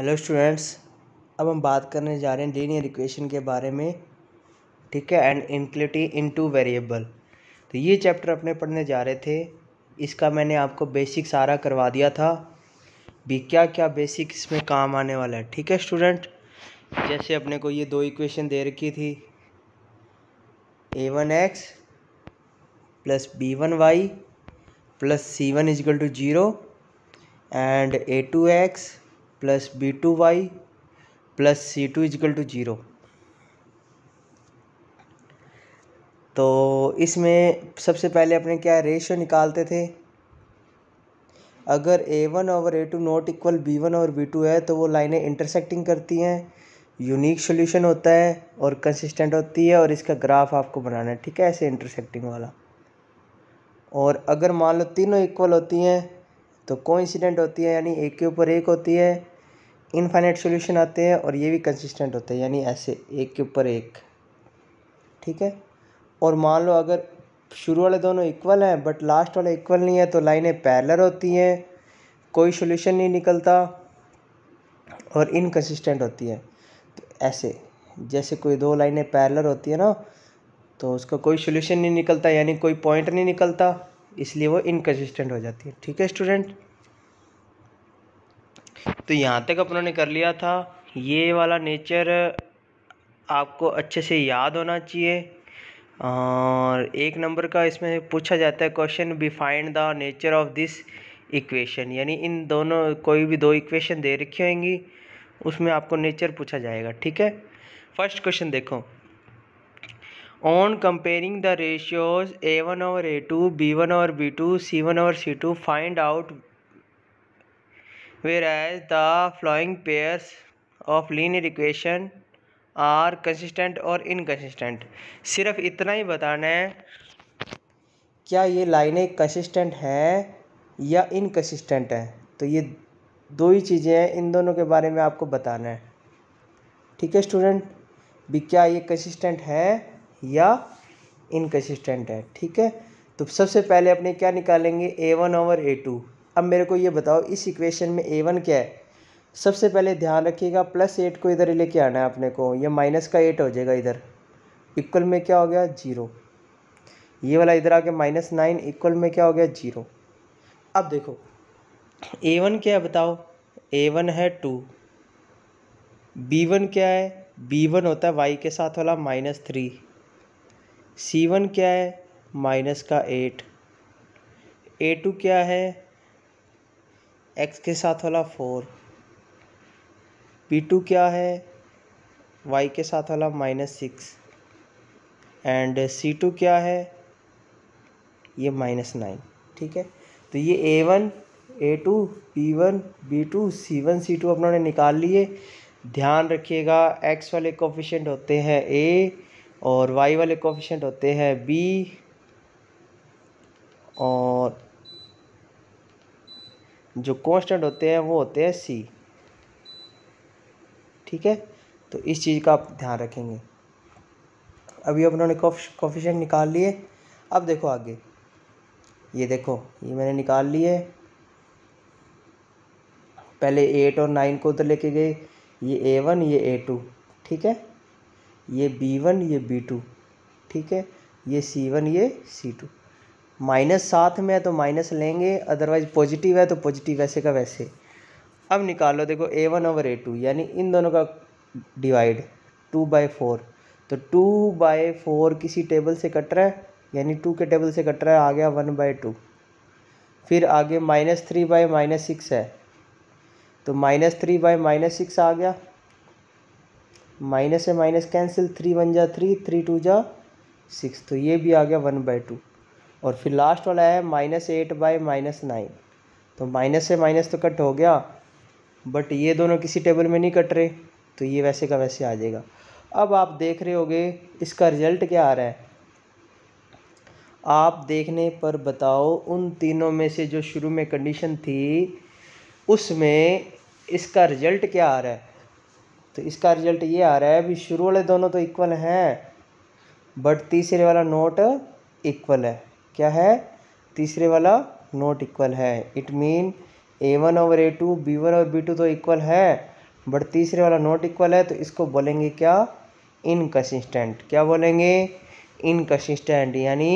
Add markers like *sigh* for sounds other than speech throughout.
hello students अब हम बात करने जा रहे हैं लीनियर इक्वेशन के बारे में ठीक है and inequality in two variable तो ये चैप्टर अपने पढ़ने जा रहे थे इसका मैंने आपको बेसिक सारा करवा दिया था भी क्या क्या बेसिक इसमें काम आने वाला है ठीक है स्टूडेंट जैसे अपने को ये दो इक्वेशन दे रखी थी A one X plus B one Y plus C one equal to zero and A two X plus B two Y plus C two equal to zero तो इसमें सबसे पहले अपने क्या रेशियो निकालते थे अगर ए वन और A two not equal B one और बी टू है तो वो लाइनें इंटरसेक्टिंग करती हैं यूनिक सोल्यूशन होता है और कंसिस्टेंट होती है और इसका ग्राफ आपको बनाना है ठीक है ऐसे इंटरसेक्टिंग वाला और अगर मान लो तीनों इक्वल होती हैं तो कोइंसिडेंट होती है यानी एक के ऊपर एक होती है इनफाइनाइट सॉल्यूशन आते हैं और ये भी कंसिस्टेंट होते हैं यानी ऐसे एक के ऊपर एक ठीक है और मान लो अगर शुरू वाले दोनों इक्वल हैं बट लास्ट वाला इक्वल नहीं है तो लाइनें पैरलर होती हैं कोई सोल्यूशन नहीं निकलता और इनकंसिस्टेंट होती है तो ऐसे जैसे कोई दो लाइनें पैरलर होती है ना तो उसका कोई सोल्यूशन नहीं निकलता यानी कोई पॉइंट नहीं निकलता इसलिए वो इनकन्सिस्टेंट हो जाती है ठीक है स्टूडेंट तो यहाँ तक अपनों ने कर लिया था ये वाला नेचर आपको अच्छे से याद होना चाहिए और एक नंबर का इसमें पूछा जाता है question B find the nature of this equation यानी इन दोनों कोई भी दो इक्वेशन दे रखी होंगी उसमें आपको नेचर पूछा जाएगा ठीक है फर्स्ट क्वेश्चन देखो on comparing the ratios A one और ए टू बी वन और बी टू सी वन और C two find out where as the following pairs of linear equation are consistent और inconsistent सिर्फ इतना ही बताना है क्या ये लाइनें कंसिस्टेंट हैं या इनकन्सिस्टेंट हैं तो ये दो ही चीज़ें हैं इन दोनों के बारे में आपको बताना है ठीक है स्टूडेंट भी क्या ये कंसिस्टेंट है या इनकन्सिस्टेंट है ठीक है तो सबसे पहले अपने क्या निकालेंगे A one over A two अब मेरे को ये बताओ इस इक्वेशन में ए वन क्या है सबसे पहले ध्यान रखिएगा प्लस एट को इधर लेके आना है अपने को ये माइनस का एट हो जाएगा इधर इक्वल में क्या हो गया जीरो ये वाला इधर आके माइनस नाइन इक्वल में क्या हो गया जीरो अब देखो ए वन क्या है बताओ ए वन है टू बी वन क्या है बी वन होता है वाई के साथ वाला माइनस थ्री सी वन क्या है माइनस का एट ए टू क्या है एक्स के साथ वाला फोर पी टू क्या है वाई के साथ वाला minus six and C two क्या है ये माइनस नाइन ठीक है तो ये A one A two P one B two C one C two अपनों ने निकाल लिए ध्यान रखिएगा एक्स वाले कोफिशेंट होते हैं ए और वाई वाले कोफिशेंट होते हैं बी और जो कांस्टेंट होते हैं वो होते हैं सी ठीक है तो इस चीज़ का आप ध्यान रखेंगे अभी उन्होंने कॉफिशेंट निकाल लिए अब देखो आगे ये देखो ये मैंने निकाल लिए पहले एट और नाइन को उधर तो लेके गए ये ए वन ये ए टू ठीक है ये बी वन ये बी टू ठीक है ये सी वन ये सी टू माइनस साथ में है तो माइनस लेंगे अदरवाइज पॉजिटिव है तो पॉजिटिव वैसे का वैसे अब निकालो देखो A one over A two यानी इन दोनों का डिवाइड टू बाय फोर तो टू बाय फोर किसी टेबल से कट रहा है यानी टू के टेबल से कट रहा है आ गया वन बाय टू फिर आगे minus three by minus six है तो minus three by minus six आ गया माइनस से माइनस कैंसिल थ्री वन जा थ्री थ्री टू जा सिक्स तो ये भी आ गया वन बाय टू और फिर लास्ट वाला है minus eight by minus nine तो माइनस से माइनस तो कट हो गया बट ये दोनों किसी टेबल में नहीं कट रहे तो ये वैसे का वैसे आ जाएगा अब आप देख रहे होगे इसका रिजल्ट क्या आ रहा है आप देखने पर बताओ उन तीनों में से जो शुरू में कंडीशन थी उसमें इसका रिजल्ट क्या आ रहा है तो इसका रिजल्ट ये आ रहा है भी शुरू वाले दोनों तो इक्वल हैं बट तीसरे वाला नोट इक्वल है क्या है तीसरे वाला नॉट इक्वल है it mean A one over A two B one और बी टू तो इक्वल है बट तीसरे वाला नॉट इक्वल है तो इसको बोलेंगे क्या इनकसिस्टेंट क्या बोलेंगे इनकसिस्टेंट यानी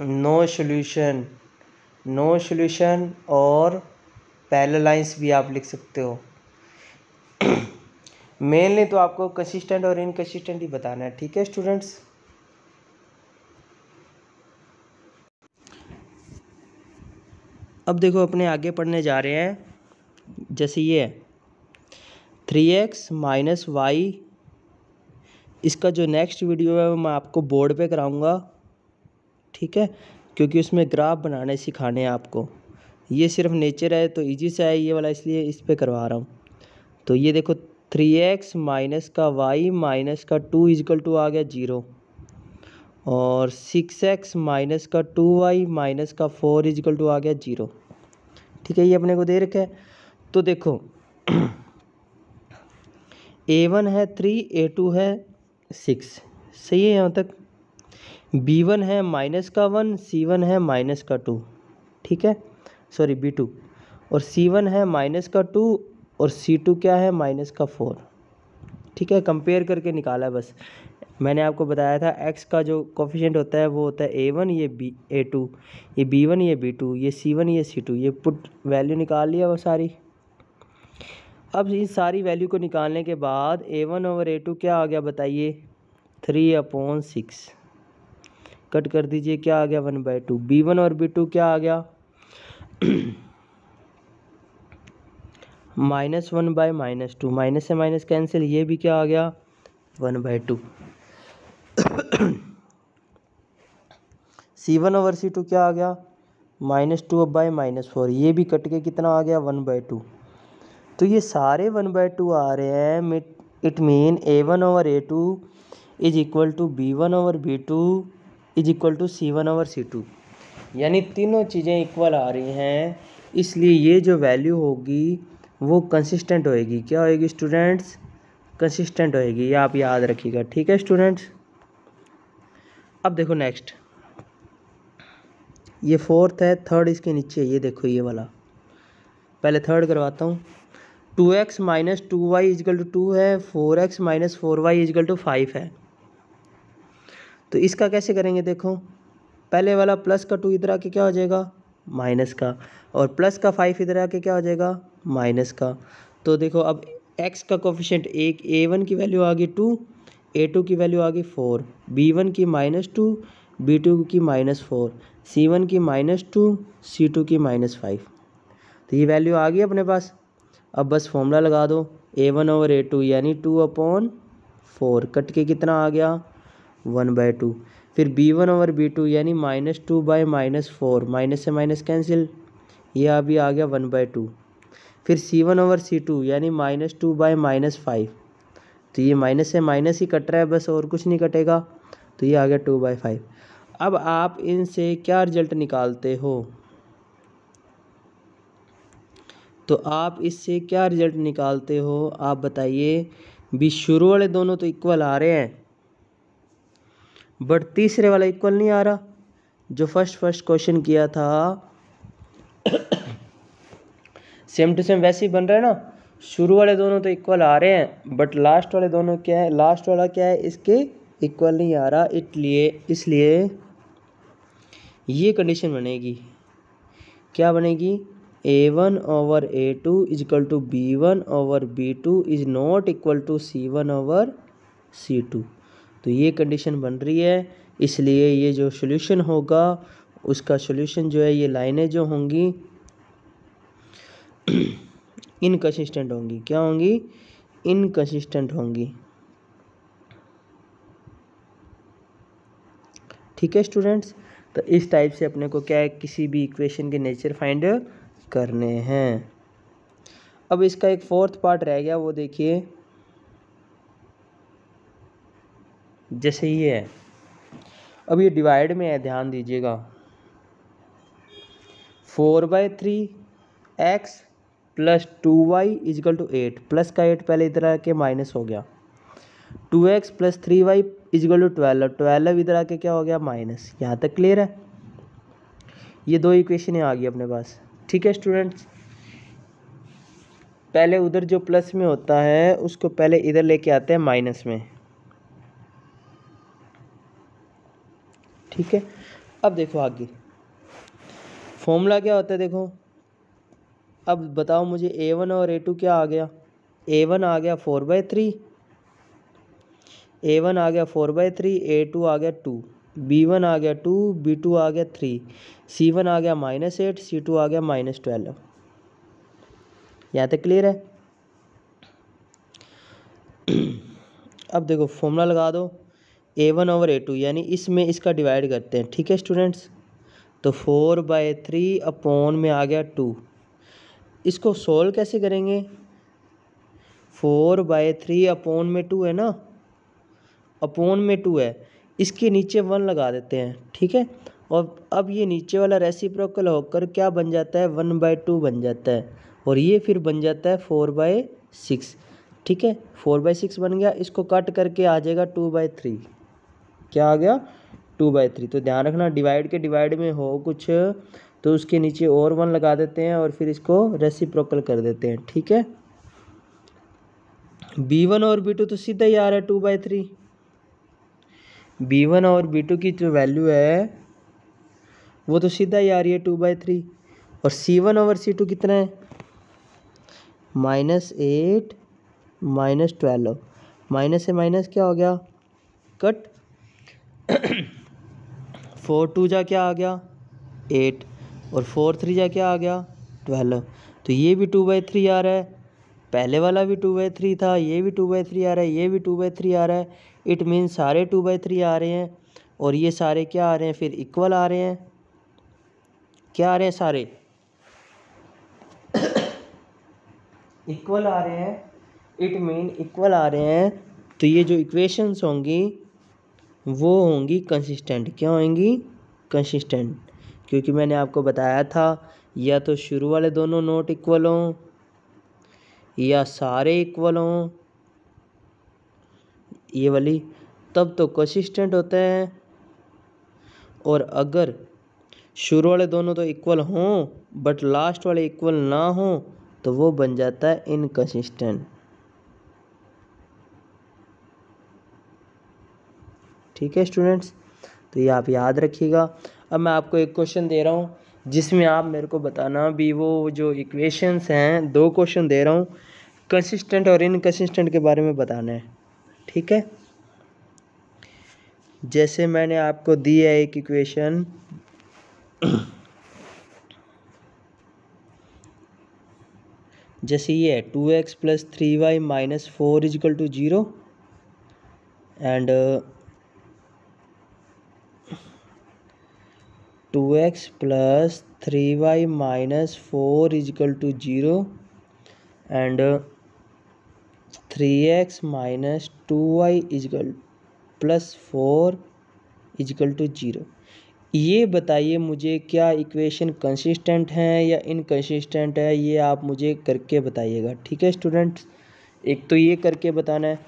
नो सोल्यूशन नो सोल्यूशन और पैरल लाइन्स भी आप लिख सकते हो मेनली *clears throat* तो आपको कंसिस्टेंट और इनकसिस्टेंट ही बताना है ठीक है स्टूडेंट्स अब देखो अपने आगे पढ़ने जा रहे हैं जैसे ये है थ्री एक्स माइनस वाई इसका जो नेक्स्ट वीडियो है मैं आपको बोर्ड पे कराऊंगा ठीक है क्योंकि उसमें ग्राफ बनाने सिखाने हैं आपको ये सिर्फ नेचर है तो इजी से है ये वाला इसलिए इस पर करवा रहा हूँ तो ये देखो थ्री एक्स माइनस का वाई माइनस का टू इजकल टू आ गया जीरो और सिक्स एक्स माइनस का टू वाई माइनस का फोर इजिकल टू आ गया जीरो ठीक है ये अपने को दे रखा है तो देखो ए *clears throat* वन है थ्री ए टू है सिक्स सही है यहाँ तक बी वन है माइनस का वन सी वन है माइनस का टू ठीक है सॉरी बी टू और सी वन है माइनस का टू और सी टू क्या है माइनस का फोर ठीक है कंपेयर करके निकाला है बस मैंने आपको बताया था एक्स का जो कोफिशेंट होता है वो होता है ए वन ये बी ए टू ये बी वन ये बी टू ये सी वन ये सी टू ये पुट वैल्यू निकाल लिया वो सारी अब इन सारी वैल्यू को निकालने के बाद A one over A two क्या आ गया बताइए थ्री अपॉन सिक्स कट कर दीजिए क्या आ गया one by two B one और बी टू क्या आ गया minus one by minus two minus से माइनस कैंसिल ये भी क्या आ गया one by two C one over C two क्या आ गया माइनस टू अब बाई माइनस फोर ये भी कट के कितना आ गया वन बाई टू तो ये सारे वन बाई टू आ रहे हैं it mean A one over A two is equal to B one over B two is equal to C one over C two यानी तीनों चीज़ें इक्वल आ रही हैं इसलिए ये जो वैल्यू होगी वो कंसिस्टेंट होएगी क्या होएगी स्टूडेंट्स कंसिस्टेंट होएगी ये आप याद रखिएगा ठीक है स्टूडेंट्स अब देखो नेक्स्ट ये फोर्थ है थर्ड इसके नीचे ये देखो ये वाला पहले थर्ड करवाता हूँ two X minus two Y equal to two है four X minus four Y equal to five है तो इसका कैसे करेंगे देखो पहले वाला प्लस का टू इधर आके क्या हो जाएगा माइनस का और प्लस का फाइव इधर आके क्या हो जाएगा माइनस का तो देखो अब एक्स का कोफिशेंट एक ए वन की वैल्यू आ गई टू ए टू की वैल्यू आ गई फोर बी वन की माइनस टू बी टू की माइनस फोर सी वन की माइनस टू सी टू की माइनस फाइव तो ये वैल्यू आ गई अपने पास अब बस फॉर्मूला लगा दो A one over A two यानी टू अपॉन फोर कट के कितना आ गया वन बाय टू फिर B one over B two यानी minus two by minus four minus से माइनस कैंसिल ये अभी आ गया वन बाय टू फिर C one over C two यानी minus two by minus five तो ये माइनस से माइनस ही कट रहा है बस और कुछ नहीं कटेगा तो ये आ गया टू बाई फाइव अब आप इनसे क्या रिजल्ट निकालते हो तो आप इससे क्या रिजल्ट निकालते हो आप बताइए भी शुरू वाले दोनों तो इक्वल आ रहे हैं बट तीसरे वाला इक्वल नहीं आ रहा जो फर्स्ट फर्स्ट क्वेश्चन किया था सेम टू सेम वैसे ही बन रहा है ना शुरू वाले दोनों तो इक्वल आ रहे हैं बट लास्ट वाले दोनों क्या है लास्ट वाला क्या है इसके इक्वल नहीं आ रहा इसलिए इसलिए ये कंडीशन बनेगी क्या बनेगी A one over A two is equal to B one over B two is not equal to C one over C two तो ये कंडीशन बन रही है इसलिए ये जो सोल्यूशन होगा उसका सोल्यूशन जो है ये लाइनें जो होंगी इनकन्सिस्टेंट होंगी क्या होंगी इनकन्सिस्टेंट होंगी ठीक है स्टूडेंट्स तो इस टाइप से अपने को क्या है किसी भी इक्वेशन के नेचर फाइंड करने हैं अब इसका एक फोर्थ पार्ट रह गया वो देखिए जैसे ये है अब ये डिवाइड में है ध्यान दीजिएगा four by three X plus two Y equal to eight plus का एट पहले इधर आके माइनस हो गया two X plus three Y equal to twelve twelve इधर आके क्या हो गया माइनस यहाँ तक क्लियर है ये दो इक्वेशन आ गई अपने पास ठीक है स्टूडेंट्स पहले उधर जो प्लस में होता है उसको पहले इधर लेके आते हैं माइनस में ठीक है अब देखो आगे फॉर्मूला क्या होता है देखो अब बताओ मुझे ए वन और ए टू क्या आ गया ए वन आ गया four by three A one आ गया four by three A two आ गया टू बी वन आ गया टू बी टू आ गया थ्री सी वन आ गया माइनस एट सी टू आ गया माइनस ट्वेल्व यहाँ तक क्लियर है *clears throat* अब देखो फॉर्मूला लगा दो A one over A two यानी इसमें इसका डिवाइड करते हैं ठीक है स्टूडेंट्स तो फोर बाय थ्री अपॉन में आ गया टू इसको सोल्व कैसे करेंगे फोर बाय थ्री अपॉन में टू है ना अपोन में टू है इसके नीचे वन लगा देते हैं ठीक है और अब ये नीचे वाला रेसिप्रोकल होकर क्या बन जाता है वन बाई टू बन जाता है और ये फिर बन जाता है फोर बाय सिक्स ठीक है फोर बाय सिक्स बन गया इसको कट करके आ जाएगा टू बाई थ्री क्या आ गया टू बाई थ्री तो ध्यान रखना डिवाइड के डिवाइड में हो कुछ तो उसके नीचे और वन लगा देते हैं और फिर इसको रेसिप्रोकल कर देते हैं ठीक है बी वन और बी टू तो सीधा ही आ रहा है two by three B one और बी टू की जो वैल्यू है वो तो सीधा ही आ रही है टू बाई थ्री और C one over C two कितना है minus eight minus twelve minus से माइनस क्या हो गया कट फोर टू जा क्या आ गया एट और फोर थ्री जा क्या आ गया ट्वेल्व तो ये भी टू बाई थ्री आ रहा है पहले वाला भी टू बाई थ्री था ये भी टू बाई थ्री आ रहा है ये भी टू बाई थ्री आ रहा है इट मीन सारे टू बाई थ्री आ रहे हैं और ये सारे क्या आ रहे हैं फिर इक्वल आ रहे हैं क्या आ रहे हैं सारे इक्वल आ रहे हैं इट मीन इक्वल आ रहे हैं तो ये जो इक्वेशंस होंगी वो होंगी कंसिस्टेंट क्या होंगी कंसिस्टेंट क्योंकि मैंने आपको बताया था या तो शुरू वाले दोनों नोट इक्वल हों या सारे इक्वल हों ये वाली तब तो कंसिस्टेंट होते हैं और अगर शुरू वाले दोनों तो इक्वल हों बट लास्ट वाले इक्वल ना हों तो वो बन जाता है इनकसिस्टेंट ठीक है स्टूडेंट्स तो ये आप याद रखिएगा अब मैं आपको एक क्वेश्चन दे रहा हूँ जिसमें आप मेरे को बताना भी वो जो इक्वेशंस हैं दो क्वेश्चन दे रहा हूँ कंसिस्टेंट और इनकन्सिस्टेंट के बारे में बताना है ठीक है जैसे मैंने आपको दी है एक इक्वेशन जैसे ये है two X plus three Y minus four equal to zero and two X plus three Y minus four equal to zero and three X minus two Y equal plus four equal to zero ये बताइए मुझे क्या equation consistent है या inconsistent है ये आप मुझे करके बताइएगा ठीक है स्टूडेंट्स एक तो ये करके बताना है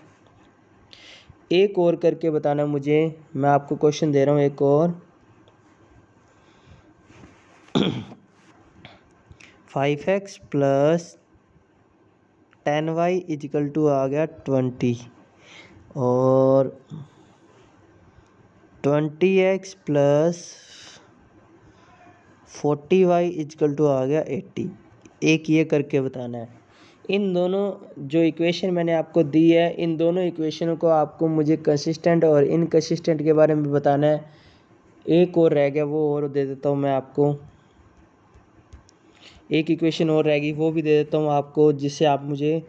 एक और करके बताना मुझे मैं आपको क्वेश्चन दे रहा हूँ एक और five X plus ten Y equal to आ गया ट्वेंटी और twenty X plus forty Y equal to आ गया एट्टी एक ये करके बताना है इन दोनों जो इक्वेशन मैंने आपको दी है इन दोनों इक्वेशनों को आपको मुझे कंसिस्टेंट और इनकसिस्टेंट के बारे में बताना है एक और रह गया वो और दे देता हूँ मैं आपको एक इक्वेशन और रहेगी वो भी दे देता हूँ आपको जिससे आप मुझे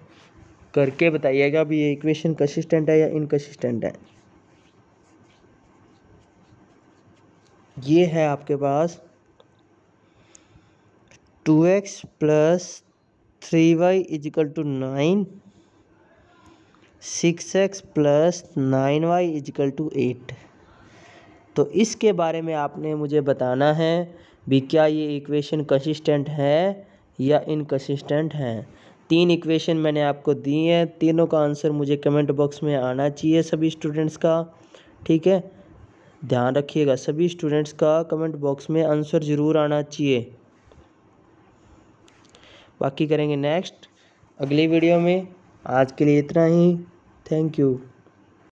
करके बताइएगा भी ये इक्वेशन कंसिस्टेंट है या इनकन्सिस्टेंट है ये है आपके पास two X plus three Y equal to nine six X plus nine Y equal to eight तो इसके बारे में आपने मुझे बताना है भी क्या ये इक्वेशन कंसिस्टेंट है या इनकसिस्टेंट हैं तीन इक्वेशन मैंने आपको दी हैं तीनों का आंसर मुझे कमेंट बॉक्स में आना चाहिए सभी स्टूडेंट्स का ठीक है ध्यान रखिएगा सभी स्टूडेंट्स का कमेंट बॉक्स में आंसर ज़रूर आना चाहिए बाकी करेंगे नेक्स्ट अगली वीडियो में आज के लिए इतना ही थैंक यू